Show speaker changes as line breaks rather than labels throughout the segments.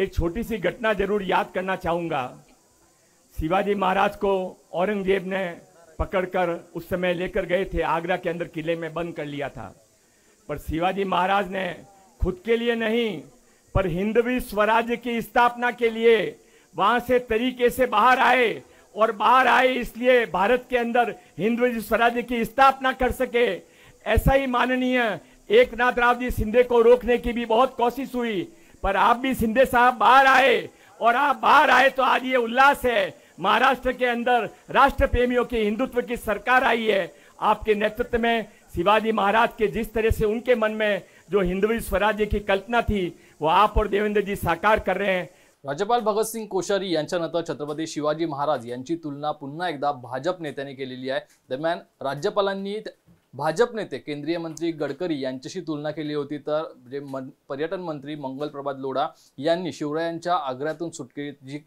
एक छोटी सी घटना जरूर याद करना चाहूंगा शिवाजी महाराज को औरंगजेब ने पकड़कर उस समय लेकर गए थे आगरा के अंदर किले में बंद कर लिया था पर शिवाजी महाराज ने खुद के लिए नहीं पर हिंदवी स्वराज्य की स्थापना के लिए वहां से तरीके से बाहर आए और बाहर आए इसलिए भारत के अंदर हिंदवी स्वराज्य की स्थापना कर सके ऐसा ही माननीय एक नाथ राव जी सिंधे को रोकने की भी बहुत कोशिश हुई पर आप भी सिंधे साहब बाहर आए और आप बाहर आए तो आज ये उल्लास है महाराष्ट्र के अंदर राष्ट्र प्रेमियों के हिंदुत्व की सरकार आई है आपके नेतृत्व में शिवाजी महाराज के
जिस तरह से उनके मन में जो हिंदू स्वराज्य की कल्पना थी वो आप और देवेंद्र जी साकार कर रहे हैं राज्यपाल भगत सिंह कोश्यारी यांच्यानंतर छत्रपती शिवाजी महाराज यांची तुलना पुन्हा एकदा भाजप नेत्याने केलेली आहे दरम्यान राज्यपालांनी भाजप नेते केंद्रीय मंत्री गडकरी यांच्याशी तुलना केली होती तर जे मन पर्यटन मंत्री मंगल प्रभात लोढा यांनी शिवरायांच्या आग्र्यातून सुटकी जी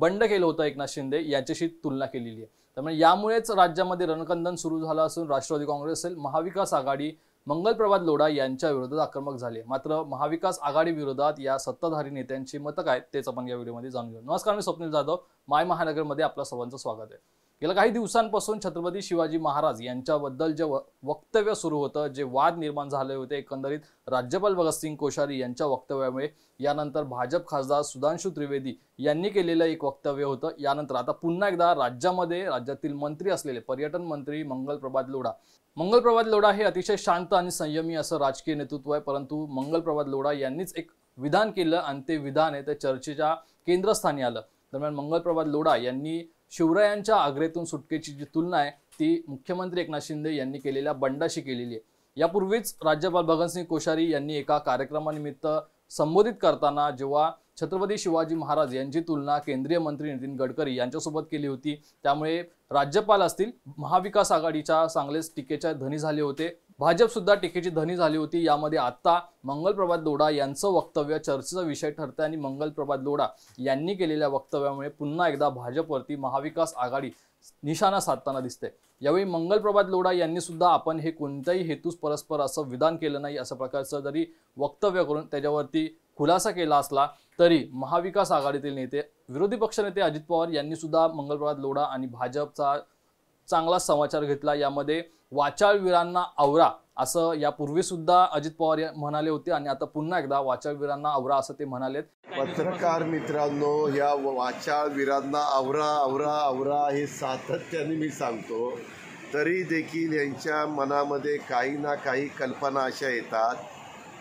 बंड केलं होतं एकनाथ शिंदे यांच्याशी तुलना केलेली आहे त्यामुळे यामुळेच राज्यामध्ये रणकंदन सुरू झालं असून राष्ट्रवादी काँग्रेस असेल महाविकास आघाडी प्रभात लोढा यांच्या विरोधात आक्रमक झाले मात्र महाविकास आघाडी विरोधात या सत्ताधारी नेत्यांची मतं काय तेच आपण या व्हिडिओमध्ये जाणून घेऊ नमस्कार मी स्वप्नील जाधव माय महानगरमध्ये आपल्या सर्वांचं स्वागत आहे गेल्या काही दिवसांपासून छत्रपती शिवाजी महाराज यांच्याबद्दल जे वक्तव्य सुरू होतं जे वाद निर्माण झाले होते एकंदरीत राज्यपाल भगतसिंग कोश्यारी यांच्या वक्तव्यामुळे यानंतर भाजप खासदार सुधांशु त्रिवेदी यांनी केलेलं एक वक्तव्य होतं यानंतर आता पुन्हा एकदा राज्यामध्ये राज्यातील मंत्री असलेले पर्यटन मंत्री मंगल प्रभात लोढा मंगल प्रभात लोढा हे अतिशय शांत आणि संयमी असं राजकीय नेतृत्व आहे परंतु मंगल प्रभात लोढा यांनीच एक विधान केलं आणि ते विधान आहे ते चर्चेच्या केंद्रस्थानी आलं दरम्यान मंगल प्रभात लोढा यांनी शिवरायांच्या आग्रेतून सुटकेची जी तुलना आहे ती मुख्यमंत्री एकनाथ शिंदे यांनी केलेल्या बंडाशी केलेली आहे यापूर्वीच राज्यपाल भगतसिंग कोश्यारी यांनी एका कार्यक्रमानिमित्त संबोधित करताना जेव्हा छत्रपती शिवाजी महाराज यांची तुलना केंद्रीय मंत्री नितीन गडकरी यांच्यासोबत केली होती त्यामुळे राज्यपाल असतील महाविकास आघाडीच्या चांगलेच टीकेच्या धनी झाले होते भाजपसुद्धा टीकेची धनी झाली होती यामध्ये आत्ता मंगलप्रभात लोडा यांचं वक्तव्य चर्चेचा विषय ठरतं आणि प्रभात लोडा यांनी केलेल्या वक्तव्यामुळे पुन्हा एकदा भाजपवरती महाविकास आघाडी निशाणा साधताना दिसते यावेळी मंगलप्रभात लोढा यांनी सुद्धा आपण हे कोणत्याही हेतूस परस्पर असं विधान केलं नाही अशा प्रकारचं जरी वक्तव्य करून त्याच्यावरती खुलासा केला असला तरी महाविकास आघाडीतील नेते विरोधी पक्षनेते अजित पवार यांनी सुद्धा मंगलप्रभात लोडा आणि भाजपचा चांगला समाचार घेतला यामध्ये वाचाळवीरांना आवरा असं यापूर्वी सुद्धा अजित पवार म्हणाले होते आणि आता पुन्हा एकदा वाचाळवीरांना आवरा असं ते म्हणाले पत्रकार मित्रांनो या वाचाळवीरांना आवरा आवरा आवरा हे सातत्याने मी सांगतो तरी देखील यांच्या मनामध्ये काही ना काही कल्पना अशा येतात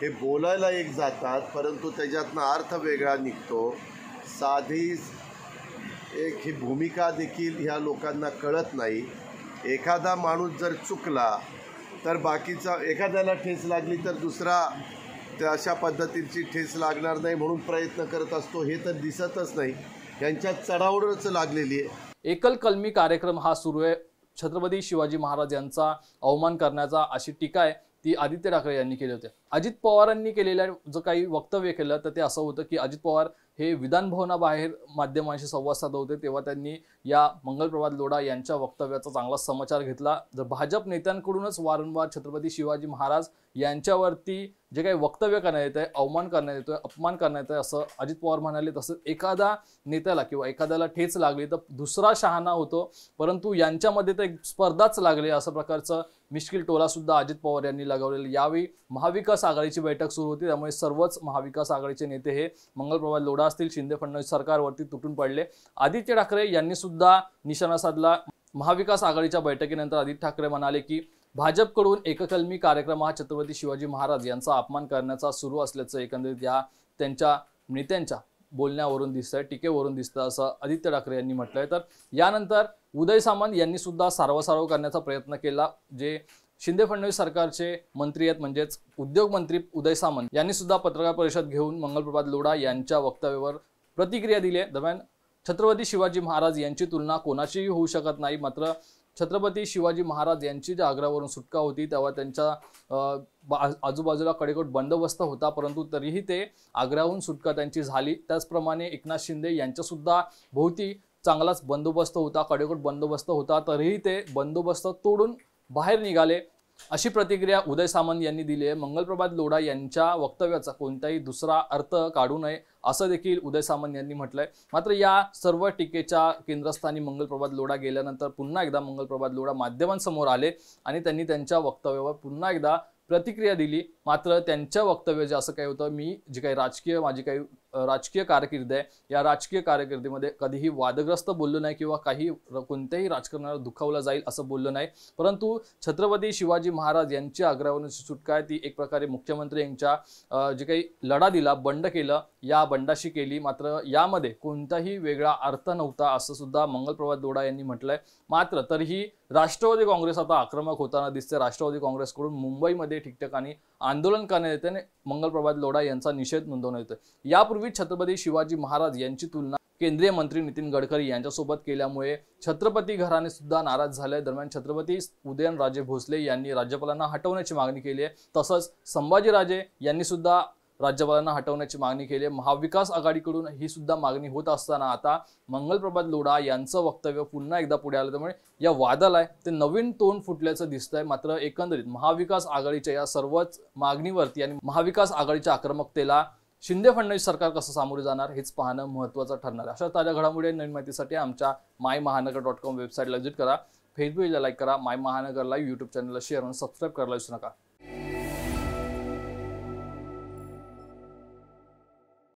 हे बोलायला एक जातात परंतु त्याच्यातनं अर्थ वेगळा निघतो साधी एक ही भूमिका देखील ह्या लोकांना कळत नाही एखादा माणूस जर चुकला तर बाकीचा एखाद्याला ठेस लागली तर दुसरा त्या अशा पद्धतीची ठेस लागणार नाही म्हणून प्रयत्न करत असतो हे तर दिसतच नाही यांच्या चढावडच लागलेली आहे एकल कलमी कार्यक्रम हा सुरू आहे छत्रपती शिवाजी महाराज यांचा अवमान करण्याचा अशी टीका आहे ती आदित्य ठाकरे यांनी केली होती अजित पवारांनी केलेल्या जर काही वक्तव्य केलं तर ते असं होतं की अजित पवार हे विधानभवनाबाहेर माध्यमांशी संवाद साधत होते तेव्हा त्यांनी या मंगलप्रभात लोढा यांच्या वक्तव्याचा चांगला समाचार घेतला जर भाजप नेत्यांकडूनच वारंवार छत्रपती शिवाजी महाराज यांच्यावरती जे काही वक्तव्य करण्यात येत आहे अवमान करण्यात येतोय अपमान करण्यात येतोय असं अजित पवार म्हणाले तसंच एखादा नेत्याला किंवा एखाद्याला ठेच लागली तर दुसरा शहाणा होतो परंतु यांच्यामध्ये तर एक स्पर्धाच लागली असं प्रकारचं मिश्किल टोला सुद्धा अजित पवार यांनी लगावलेला यावेळी महाविकास महाविकास आघाडीची बैठक सुरू होती त्यामुळे सर्वच महाविकास आघाडीचे नेते हे मंगलप्रभा लोढा असतील शिंदे फडणवीस सरकारवरती तुटून पडले आदित्य ठाकरे यांनी सुद्धा निशाणा साधला महाविकास आघाडीच्या बैठकीनंतर आदित्य ठाकरे म्हणाले की भाजपकडून एककलमी कार्यक्रम हा छत्रपती शिवाजी महाराज यांचा अपमान करण्याचा सुरू असल्याचं एकंदरीत या त्यांच्या नेत्यांच्या बोलण्यावरून दिसतंय टीकेवरून दिसतं असं आदित्य ठाकरे यांनी म्हटलंय तर यानंतर उदय सामंत यांनी सुद्धा सार्वसार्व करण्याचा प्रयत्न केला जे शिंदे फडणवीस सरकारचे मंत्री आहेत म्हणजेच उद्योगमंत्री उदय सामंत यांनी सुद्धा पत्रकार परिषद घेऊन मंगलप्रभात लोडा यांच्या वक्तव्यावर प्रतिक्रिया दिली आहे दरम्यान छत्रपती शिवाजी महाराज यांची तुलना कोणाचीही होऊ शकत नाही मात्र छत्रपती शिवाजी महाराज यांची ज्या आग्रावरून सुटका होती तेव्हा त्यांच्या आजूबाजूला कडेकोट बंदोबस्त होता परंतु तरीही ते आग्र्याहून सुटका त्यांची झाली त्याचप्रमाणे एकनाथ शिंदे यांच्यासुद्धा भोवती चांगलाच बंदोबस्त होता कडेकोट बंदोबस्त होता तरीही ते बंदोबस्त तोडून बाहेर निघाले अशी प्रतिक्रिया उदय सामंत यांनी दिली आहे मंगलप्रभात लोढा यांच्या वक्तव्याचा कोणताही दुसरा अर्थ काढू नये असं देखील उदय सामंत यांनी म्हटलंय मात्र या सर्व टीकेच्या केंद्रस्थानी मंगलप्रभात लोढा गेल्यानंतर पुन्हा एकदा मंगलप्रभात लोढा माध्यमांसमोर आले आणि त्यांनी त्यांच्या वक्तव्यावर पुन्हा एकदा प्रतिक्रिया दिली मात्र त्यांच्या जे असं काही होतं मी जी काही राजकीय माझी काही राजकीय कारकीर्द आहे या राजकीय कारकिर्दीमध्ये कधीही वादग्रस्त बोललो नाही किंवा काही कोणत्याही राजकारणाला दुखावलं जाईल असं बोललो नाही परंतु छत्रपती शिवाजी महाराज यांच्या आग्रहावरची सुटका ती एक प्रकारे मुख्यमंत्री यांच्या जे काही लढा दिला बंड केलं या बंडाशी केली मात्र यामध्ये कोणताही वेगळा अर्थ नव्हता असं सुद्धा मंगलप्रभात दोडा यांनी म्हटलंय मात्र तरीही राष्ट्रवादी काँग्रेस आता आक्रमक होताना दिसते राष्ट्रवादी काँग्रेसकडून मुंबईमध्ये ठिकठिकाणी आंदोलन करण्यात येते आणि लोढा यांचा निषेध नोंदवण्यात येतो यापूर्वी छत्रपती शिवाजी महाराज यांची तुलना केंद्रीय मंत्री नितीन गडकरी यांच्यासोबत केल्यामुळे छत्रपती घराने सुद्धा नाराज झाले दरम्यान छत्रपती उदयनराजे भोसले यांनी राज्यपालांना हटवण्याची मागणी केली आहे तसंच संभाजीराजे यांनी सुद्धा राज्यपालांना हटवण्याची मागणी केली आहे महाविकास आघाडीकडून ही सुद्धा मागणी होत असताना आता मंगलप्रभात लोढा यांचं वक्तव्य पुन्हा एकदा पुढे आलं त्यामुळे या वादाला ते नवीन तोंड फुटल्याचं दिसतंय मात्र एकंदरीत महाविकास आघाडीच्या या सर्वच मागणीवरती आणि महाविकास आघाडीच्या आक्रमकतेला शिंदे फडणवीस सरकार कसं सामोरे जाणार हेच पाहणं महत्त्वाचं ठरणार आहे अशा ताज्या घडामोडी नवीन माहितीसाठी आमच्या माय महानगर डॉट कॉम वेबसाईटला व्हिजिट करा फेसबुकला लाईक करा माय महानगरला यूट्यूब चॅनलला शेअर आणि सबस्क्राईब करायला विसरू नका